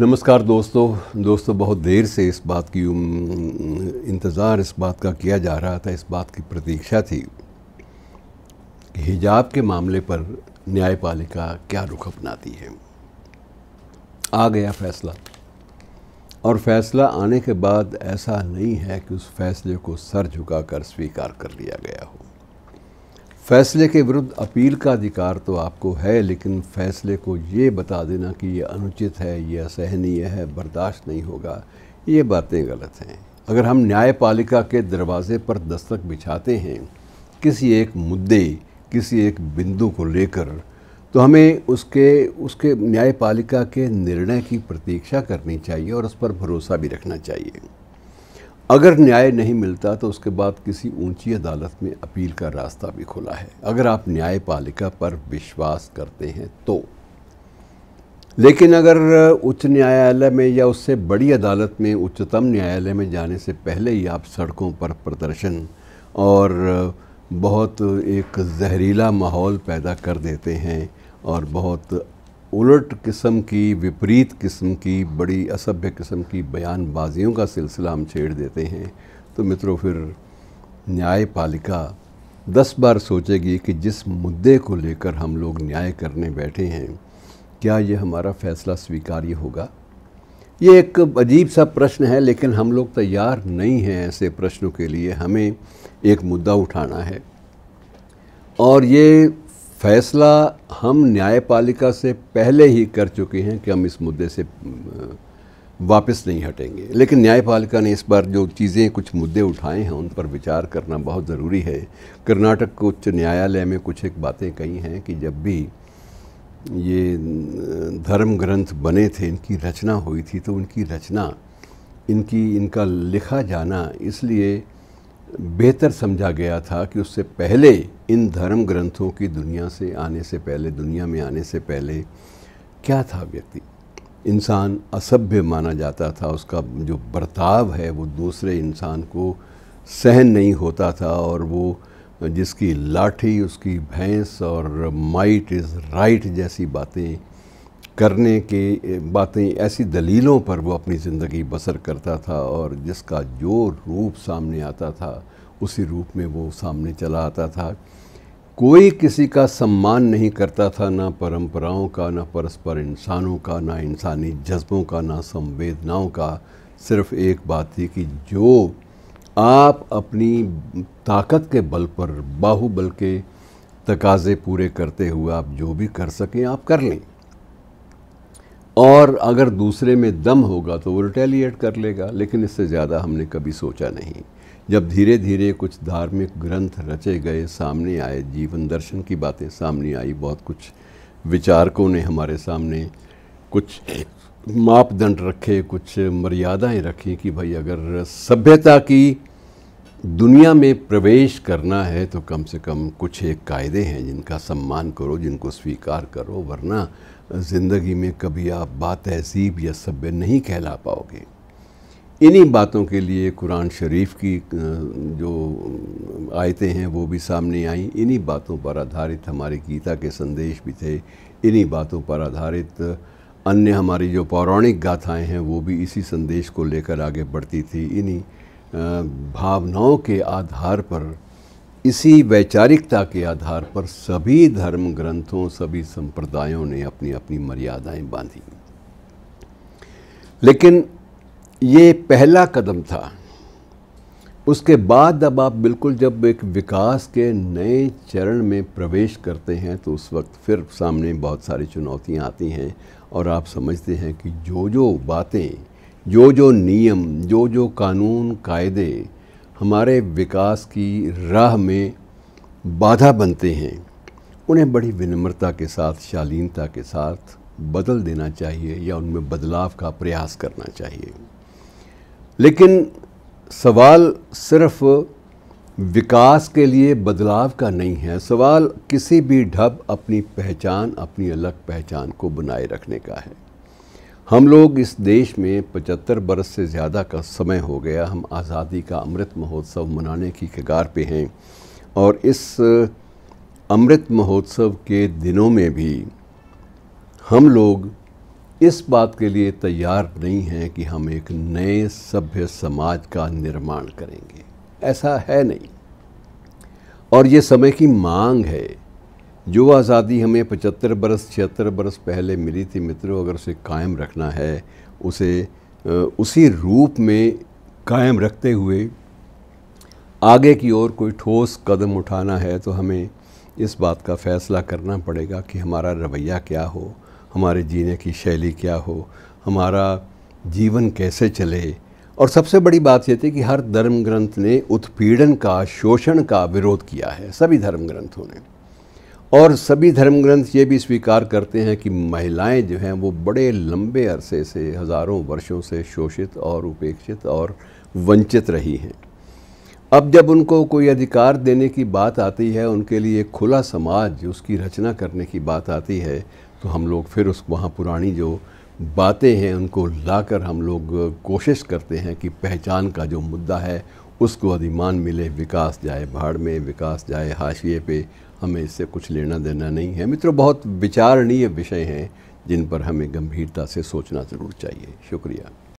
नमस्कार दोस्तों दोस्तों बहुत देर से इस बात की इंतज़ार इस बात का किया जा रहा था इस बात की प्रतीक्षा थी कि हिजाब के मामले पर न्यायपालिका क्या रुख अपनाती है आ गया फैसला और फैसला आने के बाद ऐसा नहीं है कि उस फैसले को सर झुकाकर स्वीकार कर लिया गया हो फैसले के विरुद्ध अपील का अधिकार तो आपको है लेकिन फैसले को ये बता देना कि ये अनुचित है ये असहनीय है बर्दाश्त नहीं होगा ये बातें गलत हैं अगर हम न्यायपालिका के दरवाजे पर दस्तक बिछाते हैं किसी एक मुद्दे किसी एक बिंदु को लेकर तो हमें उसके उसके न्यायपालिका के निर्णय की प्रतीक्षा करनी चाहिए और उस पर भरोसा भी रखना चाहिए अगर न्याय नहीं मिलता तो उसके बाद किसी ऊंची अदालत में अपील का रास्ता भी खुला है अगर आप न्यायपालिका पर विश्वास करते हैं तो लेकिन अगर उच्च न्यायालय में या उससे बड़ी अदालत में उच्चतम न्यायालय में जाने से पहले ही आप सड़कों पर प्रदर्शन और बहुत एक जहरीला माहौल पैदा कर देते हैं और बहुत उलट किस्म की विपरीत किस्म की बड़ी असभ्य किस्म की बयानबाजियों का सिलसिला हम छेड़ देते हैं तो मित्रों फिर न्यायपालिका दस बार सोचेगी कि जिस मुद्दे को लेकर हम लोग न्याय करने बैठे हैं क्या ये हमारा फैसला स्वीकार्य होगा ये एक अजीब सा प्रश्न है लेकिन हम लोग तैयार नहीं हैं ऐसे प्रश्नों के लिए हमें एक मुद्दा उठाना है और ये फैसला हम न्यायपालिका से पहले ही कर चुके हैं कि हम इस मुद्दे से वापस नहीं हटेंगे लेकिन न्यायपालिका ने इस बार जो चीज़ें कुछ मुद्दे उठाए हैं उन पर विचार करना बहुत ज़रूरी है कर्नाटक के उच्च न्यायालय में कुछ एक बातें कही हैं कि जब भी ये धर्म ग्रंथ बने थे इनकी रचना हुई थी तो उनकी रचना इनकी इनका लिखा जाना इसलिए बेहतर समझा गया था कि उससे पहले इन धर्म ग्रंथों की दुनिया से आने से पहले दुनिया में आने से पहले क्या था व्यक्ति इंसान असभ्य माना जाता था उसका जो बर्ताव है वो दूसरे इंसान को सहन नहीं होता था और वो जिसकी लाठी उसकी भैंस और माइट इज़ राइट जैसी बातें करने के बातें ऐसी दलीलों पर वो अपनी ज़िंदगी बसर करता था और जिसका जो रूप सामने आता था उसी रूप में वो सामने चला आता था कोई किसी का सम्मान नहीं करता था ना परंपराओं का ना परस्पर इंसानों का ना इंसानी जज्बों का ना संवेदनाओं का सिर्फ एक बात थी कि जो आप अपनी ताकत के बल पर बाहुबल के तकाजे पूरे करते हुए आप जो भी कर सकें आप कर लें और अगर दूसरे में दम होगा तो वो रिटेलिएट कर लेगा लेकिन इससे ज़्यादा हमने कभी सोचा नहीं जब धीरे धीरे कुछ धार्मिक ग्रंथ रचे गए सामने आए जीवन दर्शन की बातें सामने आई बहुत कुछ विचारकों ने हमारे सामने कुछ मापदंड रखे कुछ मर्यादाएं रखी कि भाई अगर सभ्यता की दुनिया में प्रवेश करना है तो कम से कम कुछ एक कायदे हैं जिनका सम्मान करो जिनको स्वीकार करो वरना ज़िंदगी में कभी आप बात तहसीब या सभ्य नहीं कहला पाओगे इन्हीं बातों के लिए कुरान शरीफ की जो आयतें हैं वो भी सामने आई इन्हीं बातों पर आधारित हमारे गीता के संदेश भी थे इन्हीं बातों पर आधारित अन्य हमारी जो पौराणिक गाथाएं हैं वो भी इसी संदेश को लेकर आगे बढ़ती थी इन्हीं भावनाओं के आधार पर इसी वैचारिकता के आधार पर सभी धर्म ग्रंथों सभी संप्रदायों ने अपनी अपनी मर्यादाएं बांधी लेकिन ये पहला कदम था उसके बाद अब आप बिल्कुल जब एक विकास के नए चरण में प्रवेश करते हैं तो उस वक्त फिर सामने बहुत सारी चुनौतियां आती हैं और आप समझते हैं कि जो जो बातें जो जो नियम जो जो कानून कायदे हमारे विकास की राह में बाधा बनते हैं उन्हें बड़ी विनम्रता के साथ शालीनता के साथ बदल देना चाहिए या उनमें बदलाव का प्रयास करना चाहिए लेकिन सवाल सिर्फ विकास के लिए बदलाव का नहीं है सवाल किसी भी ढब अपनी पहचान अपनी अलग पहचान को बनाए रखने का है हम लोग इस देश में 75 बरस से ज़्यादा का समय हो गया हम आज़ादी का अमृत महोत्सव मनाने की कगार पे हैं और इस अमृत महोत्सव के दिनों में भी हम लोग इस बात के लिए तैयार नहीं हैं कि हम एक नए सभ्य समाज का निर्माण करेंगे ऐसा है नहीं और ये समय की मांग है जो आज़ादी हमें पचहत्तर बरस छिहत्तर बरस पहले मिली थी मित्रों अगर उसे कायम रखना है उसे उसी रूप में कायम रखते हुए आगे की ओर कोई ठोस कदम उठाना है तो हमें इस बात का फ़ैसला करना पड़ेगा कि हमारा रवैया क्या हो हमारे जीने की शैली क्या हो हमारा जीवन कैसे चले और सबसे बड़ी बात यह थी कि हर धर्म ग्रंथ ने उत्पीड़न का शोषण का विरोध किया है सभी धर्म ग्रंथों ने और सभी धर्म ग्रंथ ये भी स्वीकार करते हैं कि महिलाएं जो हैं वो बड़े लंबे अरसे से हज़ारों वर्षों से शोषित और उपेक्षित और वंचित रही हैं अब जब उनको कोई अधिकार देने की बात आती है उनके लिए खुला समाज उसकी रचना करने की बात आती है तो हम लोग फिर उस वहाँ पुरानी जो बातें हैं उनको लाकर हम लोग कोशिश करते हैं कि पहचान का जो मुद्दा है उसको अधिमान मिले विकास जाए भाड़ में विकास जाए हाशिए पे हमें इससे कुछ लेना देना नहीं है मित्रों बहुत विचारणीय विषय हैं जिन पर हमें गंभीरता से सोचना ज़रूर चाहिए शुक्रिया